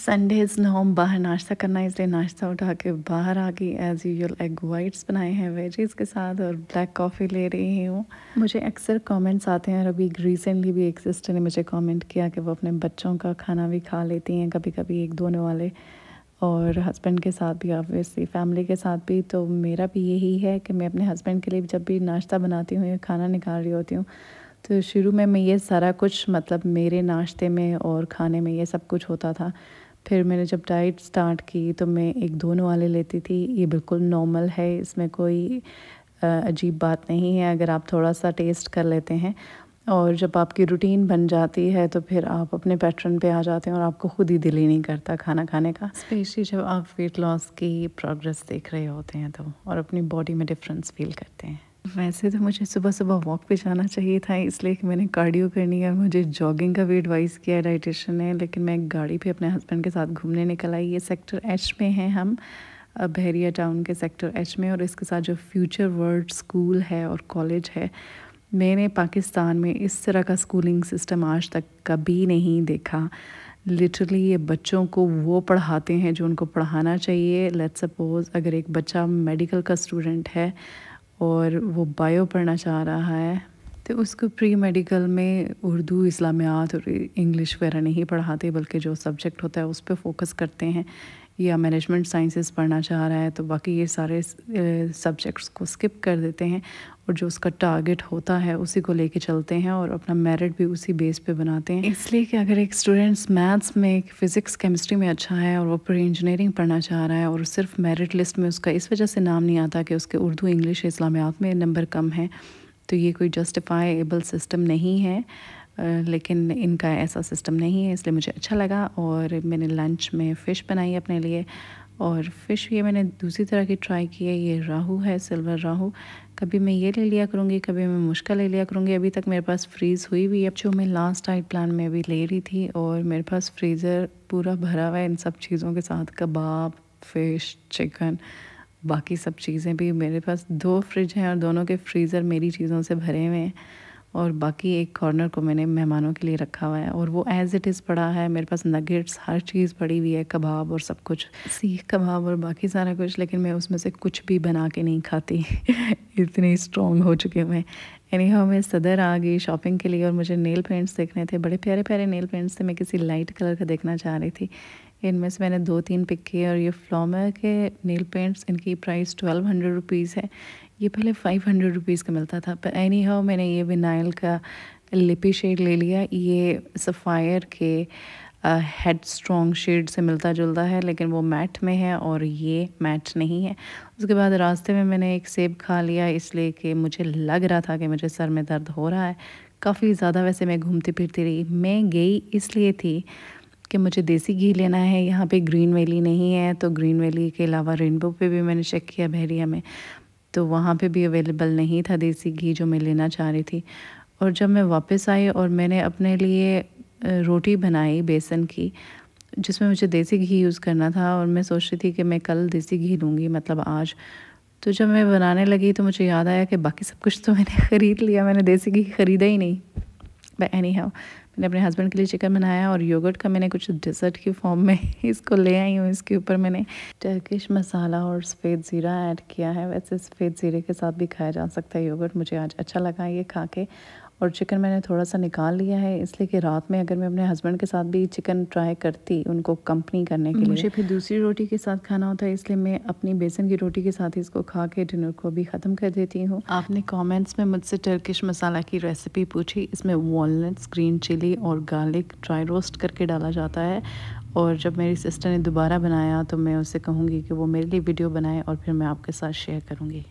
Sundays ना हम बाहर नाश्ता करना है इसलिए नाश्ता उठा के बाहर आ गई एज़ यूजल एग वाइट्स बनाए हैं वेजेस के साथ और ब्लैक कॉफ़ी ले रही हूँ मुझे अक्सर कमेंट्स आते हैं और अभी रिसेंटली भी एक सिस्टर ने मुझे कमेंट किया कि वो अपने बच्चों का खाना भी खा लेती हैं कभी कभी एक दोनों वाले और हस्बैंड के साथ भी ऑब्वियसली फैमिली के साथ भी तो मेरा भी यही है कि मैं अपने हस्बैंड के लिए जब भी नाश्ता बनाती हूँ या खाना निकाल रही होती हूँ तो शुरू में मैं ये सारा कुछ मतलब मेरे नाश्ते में और खाने में ये सब कुछ होता था फिर मैंने जब डाइट स्टार्ट की तो मैं एक दोनों वाले लेती थी ये बिल्कुल नॉर्मल है इसमें कोई अजीब बात नहीं है अगर आप थोड़ा सा टेस्ट कर लेते हैं और जब आपकी रूटीन बन जाती है तो फिर आप अपने पैटर्न पे आ जाते हैं और आपको खुद ही दिल ही नहीं करता खाना खाने का स्पेशली जब आप वेट लॉस की प्रोग्रेस देख रहे होते हैं तो और अपनी बॉडी में डिफरेंस फील करते हैं वैसे तो मुझे सुबह सुबह वॉक पे जाना चाहिए था इसलिए कि मैंने कार्डियो करनी है मुझे जॉगिंग का भी एडवाइस किया है ने लेकिन मैं गाड़ी पे अपने हस्बैंड के साथ घूमने निकल आई ये सेक्टर एच में हैं हम बहरिया टाउन के सेक्टर एच में और इसके साथ जो फ्यूचर वर्ल्ड स्कूल है और कॉलेज है मैंने पाकिस्तान में इस तरह का स्कूलिंग सिस्टम आज तक कभी नहीं देखा लिटरली ये बच्चों को वो पढ़ाते हैं जो उनको पढ़ाना चाहिए लेट्स सपोज़ अगर एक बच्चा मेडिकल का स्टूडेंट है और वो बायो पढ़ना चाह रहा है तो उसको प्री मेडिकल में उर्दू इस्लामियात और इंग्लिश वगैरह नहीं पढ़ाते बल्कि जो सब्जेक्ट होता है उस पर फोकस करते हैं या मैनेजमेंट साइंसेस पढ़ना चाह रहा है तो बाकी ये सारे सब्जेक्ट्स को स्किप कर देते हैं और जो उसका टारगेट होता है उसी को लेके चलते हैं और अपना मेरिट भी उसी बेस पे बनाते हैं इसलिए कि अगर एक स्टूडेंट्स मैथ्स में फिज़िक्स केमिस्ट्री में अच्छा है और वो प्री इंजीनियरिंग पढ़ना चाह रहा है और सिर्फ मेरिट लिस्ट में उसका इस वजह से नाम नहीं आता कि उसके उर्दू इंग्लिश इस्लामियात में नंबर कम है तो ये कोई जस्टिफाइबल सिस्टम नहीं है लेकिन इनका ऐसा सिस्टम नहीं है इसलिए मुझे अच्छा लगा और मैंने लंच में फ़िश बनाई अपने लिए और फ़िश ये मैंने दूसरी तरह की ट्राई की है ये राहू है सिल्वर राहू कभी मैं ये ले लिया करूँगी कभी मैं मुश्किल ले लिया करूँगी अभी तक मेरे पास फ्रीज़ हुई भी अब जो मैं लास्ट टाइट प्लान में भी ले रही थी और मेरे पास फ्रीज़र पूरा भरा हुआ है इन सब चीज़ों के साथ कबाब फ़िश चिकन बाकी सब चीज़ें भी मेरे पास दो फ्रिज हैं और दोनों के फ्रीज़र मेरी चीज़ों से भरे हुए हैं और बाकी एक कॉर्नर को मैंने मेहमानों के लिए रखा हुआ है और वो एज़ इट इज़ पड़ा है मेरे पास नगेट्स हर चीज़ पड़ी हुई है कबाब और सब कुछ सीख कबाब और बाकी सारा कुछ लेकिन मैं उसमें से कुछ भी बना के नहीं खाती इतनी स्ट्रॉन्ग हो चुके हूँ मैं एनी हाउ मैं सदर आ गई शॉपिंग के लिए और मुझे नेल पेंट्स देखने थे बड़े प्यारे प्यारे नेल पेंट्स थे मैं किसी लाइट कलर का देखना चाह रही थी इनमें से मैंने दो तीन पिक किए और ये फ्लॉमर के नेल पेंट्स इनकी प्राइस ट्वेल्व हंड्रेड रुपीज़ है ये पहले फाइव हंड्रेड रुपीज़ का मिलता था पर एनी हाउ मैंने ये विनाइल का लिपी शेड ले लिया ये सफ़ायर के हेड स्ट्रॉन्ग शेड से मिलता जुलता है लेकिन वो मैट में है और ये मैट नहीं है उसके बाद रास्ते में मैंने एक सेब खा लिया इसलिए कि मुझे लग रहा था कि मुझे सर में दर्द हो रहा है काफ़ी ज़्यादा वैसे मैं घूमती फिरती रही मैं गई इसलिए थी कि मुझे देसी घी लेना है यहाँ पे ग्रीन वैली नहीं है तो ग्रीन वैली के अलावा रेनबो पे भी मैंने चेक किया बहरिया में तो वहाँ पे भी अवेलेबल नहीं था देसी घी जो मैं लेना चाह रही थी और जब मैं वापस आई और मैंने अपने लिए रोटी बनाई बेसन की जिसमें मुझे देसी घी यूज़ करना था और मैं सोच रही थी कि मैं कल देसी घी लूँगी मतलब आज तो जब मैं बनाने लगी तो मुझे याद आया कि बाकी सब कुछ तो मैंने ख़रीद लिया मैंने देसी घी ख़रीदा ही नहीं एनी हाउ मैंने अपने हस्बैंड के लिए चिकन बनाया और योगर्ट का मैंने कुछ डिज़र्ट के फॉर्म में इसको ले आई हूँ इसके ऊपर मैंने टर्किश मसाला और सफ़ेद ज़ीरा ऐड किया है वैसे सफ़ेद ज़ीरे के साथ भी खाया जा सकता है योगर्ट मुझे आज अच्छा लगा ये खा के और चिकन मैंने थोड़ा सा निकाल लिया है इसलिए कि रात में अगर मैं अपने हस्बैंड के साथ भी चिकन ट्राई करती उनको कंपनी करने के लिए मुझे फिर दूसरी रोटी के साथ खाना होता है इसलिए मैं अपनी बेसन की रोटी के साथ इसको खा के डिनर को भी ख़त्म कर देती हूँ आपने कॉमेंट्स में मुझसे टर्किश मसाला की रेसिपी पूछी इसमें वॉलट्स ग्रीन चिली और गार्लिक ड्राई रोस्ट करके डाला जाता है और जब मेरी सिस्टर ने दोबारा बनाया तो मैं उसे कहूँगी कि वो मेरे लिए वीडियो बनाए और फिर मैं आपके साथ शेयर करूँगी